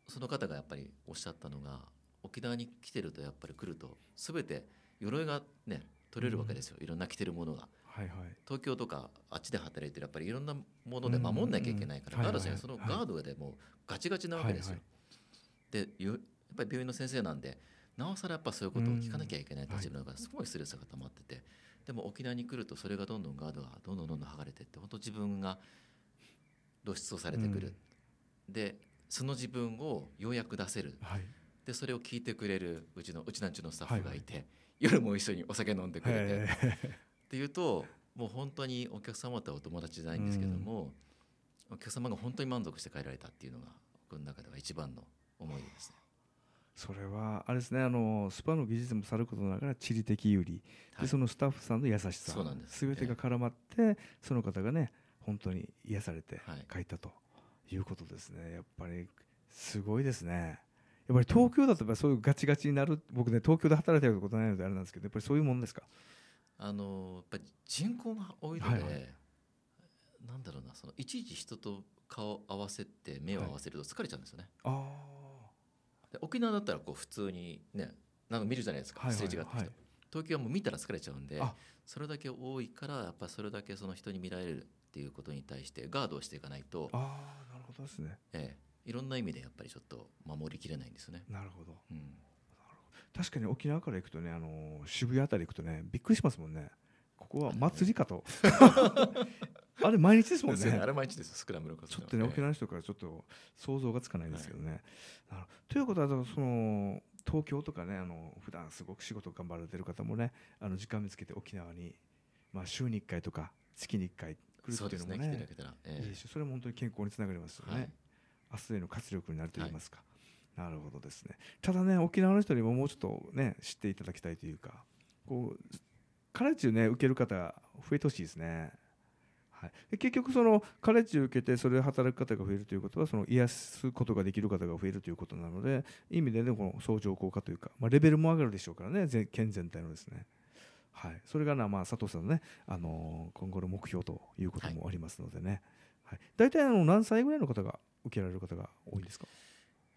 B: その方がやっぱりおっしゃったのが沖縄に来てるとやっぱり来ると全て鎧がね取れるわけですよ、うん、いろんな着てるものが、はいはい、東京とかあっちで働いてるやっぱりいろんなもので守んなきゃいけないから、うんうん、ガードそのガードでもうガチガチなわけですよ。はいはい、でやっぱり病院の先生なんでなおさらやっぱそういうことを聞かなきゃいけない立場の中ですごいストレスが溜まっててでも沖縄に来るとそれがどんどんガードがどんどんどんどん剥がれてって本当自分が露出をされてくる、でその自分をようやく出せる、でそれを聞いてくれるうちのうちなんちゅのスタッフがいて、夜も一緒にお酒飲んでくれて、っていうともう本当にお客様とはお友達じゃないんですけども、お客様が本当に満足して帰られたっていうのが僕の中では一番の思いで
A: すね。それはあれですねあのスパの技術もさることながら地理的有利、はい、でそのスタッフさんの優しさす、全てが絡まって、その方がね本当に癒されて書いたということですね、はい、やっぱりすごいですね。やっぱり東京だとそういうガチガチになる僕ね東京で働いてることないのであれなんですけどやっぱりそういうもんですかあのやっぱり人口が多いので、はい、
B: なんだろうなそのいちいち人と顔合わせて目を合わせると疲れちゃうんですよね。はい、あで沖縄だったらこう普通にねなんか見るじゃないですかすれ違ってる東京はもう見たら疲れちゃうんでそれだけ多いからやっぱそれだけその人に見られるっていうことに対してガードをしていかないとああ
A: なるほどですね、え
B: え、いろんな意味でやっぱりちょっと守りきれないんですね。なるほど、うん、なる
A: ほど確かに沖縄から行くとね、あの渋谷あたり行くとねびっくりしますもんね。ここは祭りかと、あれ毎日ですもんね。あれ毎日ですスクランブルちょっとね沖縄の人からちょっと想像がつかないですけどね。はい、ということはその東京とかねあの普段すごく仕事頑張られてる方もねあの時間見つけて沖縄にまあ週に1回とか月に1回来るっていうのもね。ねえー、それも本当に健康につながりますよね。はい、明日への活力になると言いますか。はいなるほどですね。ただね、沖縄の人にももうちょっとね、知っていただきたいというか、こう、カラチね、受ける方、増えてほしいですね。はい、結局そのカレッジを受けてそれで働く方が増えるということはその癒すことができる方が増えるということなので意味でねこの相乗効果というか、まあ、レベルも上がるでしょうからね県全体のですね。はい、それがな、まあ、佐藤さんのね、あのー、今後の目標ということもありますのでね、はい、はい、大体あの何歳ぐらいの方が受けられる方が多いんですか、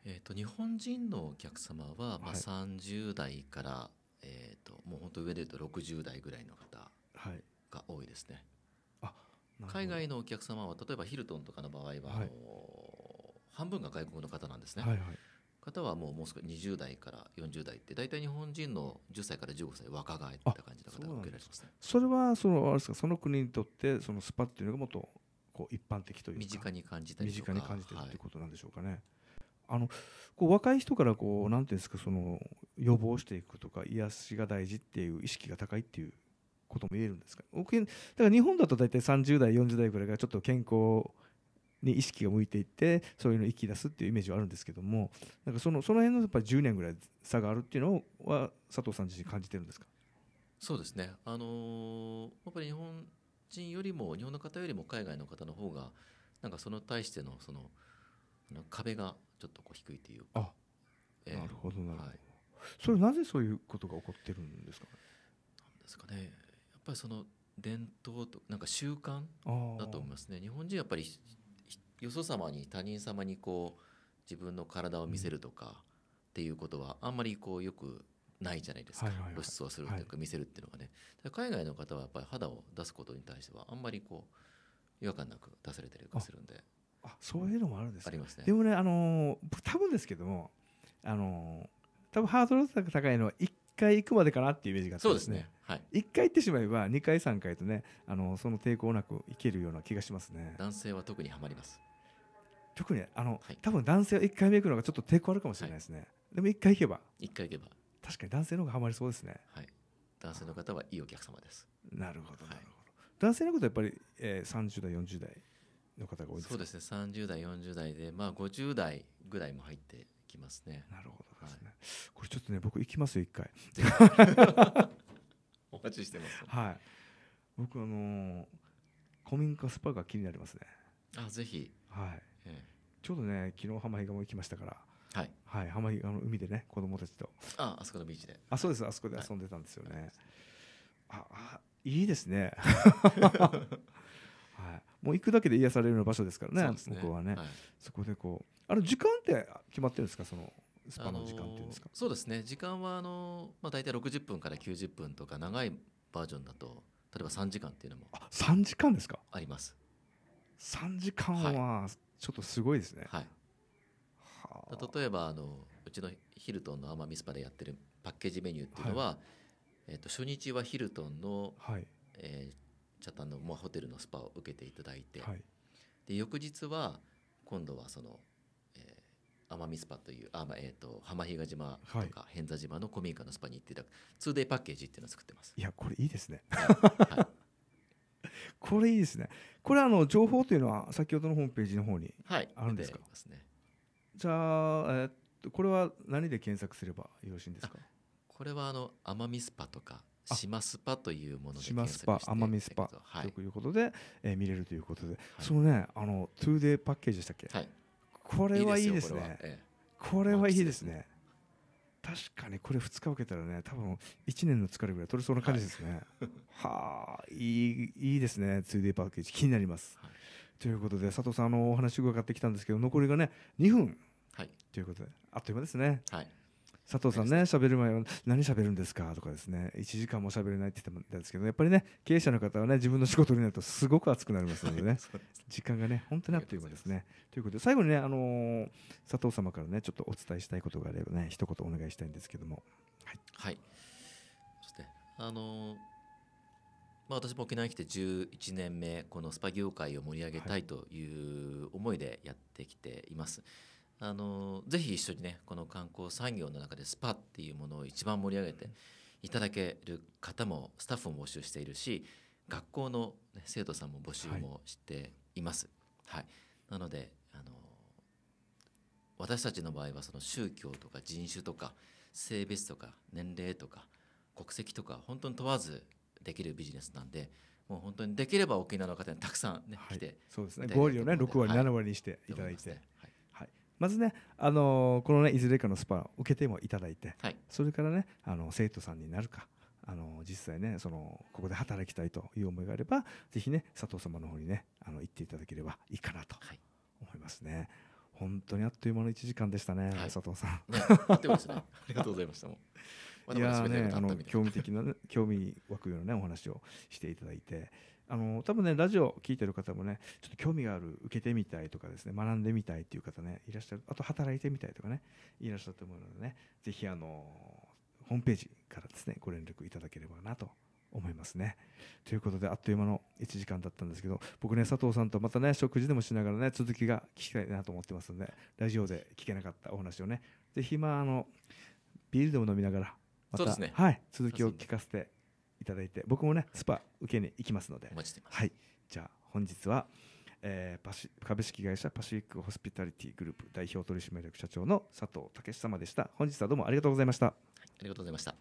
A: えーと、
B: 日本人のお客様は、まあ、30代から、はい、えーと、ともう本当上で言うと60代ぐらいの方が多いですね。はい海外のお客様は例えばヒルトンとかの場合は、はい、半分が外国の方なんですね。はいはい方はもうもう少し20代から40代って大体日本人の10歳から15歳若返った感じ
A: の方が受けられますねそれはそのあれですかその国にとってそのスパっていうのがもっとこう一般的というか身近に感じたり身近に感じてるっていうことなんでしょうかね。はい、あのこう若い人からこうなんていうんですかその予防していくとか癒しが大事っていう意識が高いっていうことも言えるんですかだから日本だと大体30代40代ぐらいがちょっと健康に意識が向いていってそういうのを生き出すっていうイメージはあるんですけどもなんかそのその辺のやっぱり10年ぐらい差があるっていうのは佐藤さん自身感じてるんですか
B: そうですね、あのー、やっぱり日本人よりも日本の方よりも海外の方の方がなんかその対してのその壁がちょっとこう低いという
A: かなるほどなるほど、はい、それなぜそういうことが起こってるんですか、ね、なんですかね
B: っぱりその伝統となんか習慣だと思いますね日本人やっぱりよそ様に他人様にこう自分の体を見せるとかっていうことはあんまりこうよくないじゃないですか、露出をするというか見せるっていうのがね、海外の方はやっぱり肌を出すことに対してはあんまりこう違和感なく出され
A: たりとかするんであそういうのもあるんです、ね、ありますねでもねあのー、多分ですけどもあのー、多分ハードル高いのは一回行くまでかなっていうイメージがあってそうですね、はい、1回行ってしまえば2回3回とねあのその抵抗なくいけるような気がしますね男性は特にはまります特にあの、はい、多分男性は1回目行くのがちょっと抵抗あるかもしれないですね、はい、でも1回行けば一回行けば確かに男性の方がはまりそうですねはい男性の方はいいお客様ですなるほどなるほど、男性のことはやっぱり、えー、30代40代
B: の方が多いですかそうですね30代40代でまあ50代ぐらいも入ってきますね。なるほどです
A: ね。はい、これちょっとね僕行きますよ一回。お待ちしてます。はい。僕あの古民家スパが気になりますね。あぜひ。はい、ええ。ちょうどね昨日浜比嘉も行きましたから。はい。はい浜比嘉の海でね子供たちと。ああそこのビーチで。あそうですあそこで遊んでたんですよね。はい、ああいいですね。はい。もう行くだけで癒される場所ですからね、ねこはね、はい、そこでこう、あの時間って決まってるんですか、そのスパの時間っ
B: ていうんですか。そうですね、時間はあの、まあ、大体60分から90分とか、長いバージョンだと、例えば3時間っていうのも
A: あ3時間ですかあります。3時間はちょっとすごいですね。はい、
B: は例えばあのうちのヒルトンの奄美スパでやってるパッケージメニューっていうのは、はい、えー、と初日はヒルトンの、はいえー、ちょっとあの、まあ、ホテルのスパを受けていただいて、はい、で翌日は今度はその、えー、奄美スパというあ、まあえーと、浜比嘉島とか偏座島の古民家のスパに行っていただく 2day パッケージっていうのを作ってますいやこ
A: れいいですね、はい、これいいですねこれあの情報というのは先ほどのホームページの方にあるんですか、はい、すね、じゃあ、えー、これは何で検索すればよろしいんですか
B: これはあの奄美スパとか島ス
A: パというもので島スパスパ、ということで、えー、見れるということで、はい、そのねあの2 d デーパッケージでしたっけ、はい、これはいいですねこれはいいですね確かにこれ2日受けたらね多分1年の疲れぐらい取れそうな感じですねはあ、い、いいいですね2 d デーパッケージ気になります、ということで佐藤さんあのお話伺ってきたんですけど残りがね2分、はい、ということであっという間ですねはい佐藤さんね喋る前は何喋るんですかとかですね1時間も喋れないって言ってたんですけどやっぱりね経営者の方はね自分の仕事になるとすごく熱くなりますのでね 時間がね本当にあっという間ですねということで最後にねあの佐藤様からねちょっとお伝えしたいことがあればね一言お願いしたいんですけどもはい、
B: そしてあのまあ、私も沖縄に来て11年目このスパ業界を盛り上げたいという思いでやってきています。はいあのぜひ一緒にねこの観光産業の中でスパっていうものを一番盛り上げていただける方もスタッフも募集しているし学校の、ね、生徒さんも募集もしています。はい、はい、なのであの私たちの場合はその宗教とか人種とか性別とか年齢とか国籍とか本当に問わずできるビジネスなんでもう本当にできれば沖縄の方にたくさんね、はい、来てそうですね合理をね6割、7割にしていただいて。
A: まずね、あのこのねいずれかのスパを受けてもいただいて、はい、それからねあの生徒さんになるかあの実際ねそのここで働きたいという思いがあればぜひね佐藤様の方にねあの行っていただければいいかなと思いますね。はい、本当にあっという間の1時間でしたね、はい、佐藤さん。ってましね、ありがとうございました。いやね、あの興味的な、ね、興味湧くようなねお話をしていただいて、あの多分ねラジオ聴いてる方もねちょっと興味がある受けてみたいとかですね学んでみたいっていう方ねいらっしゃるあと働いてみたいとかねいらっしゃると思うのでね是非あのホームページからですねご連絡いただければなと思いますね。ということであっという間の1時間だったんですけど僕ね佐藤さんとまたね食事でもしながらね続きが聞きたいなと思ってますのでラジオで聞けなかったお話をね是非まああのビールでも飲みながらまた、ね、はい、続きを聞かせていただいて僕もねスパ受けに行きますのではい、じゃあ本日は、えー、パシ株式会社パシフィックホスピタリティグループ代表取締役社長の佐藤武様でした本日はどうもありがとうございました、はい、
B: ありがとうございました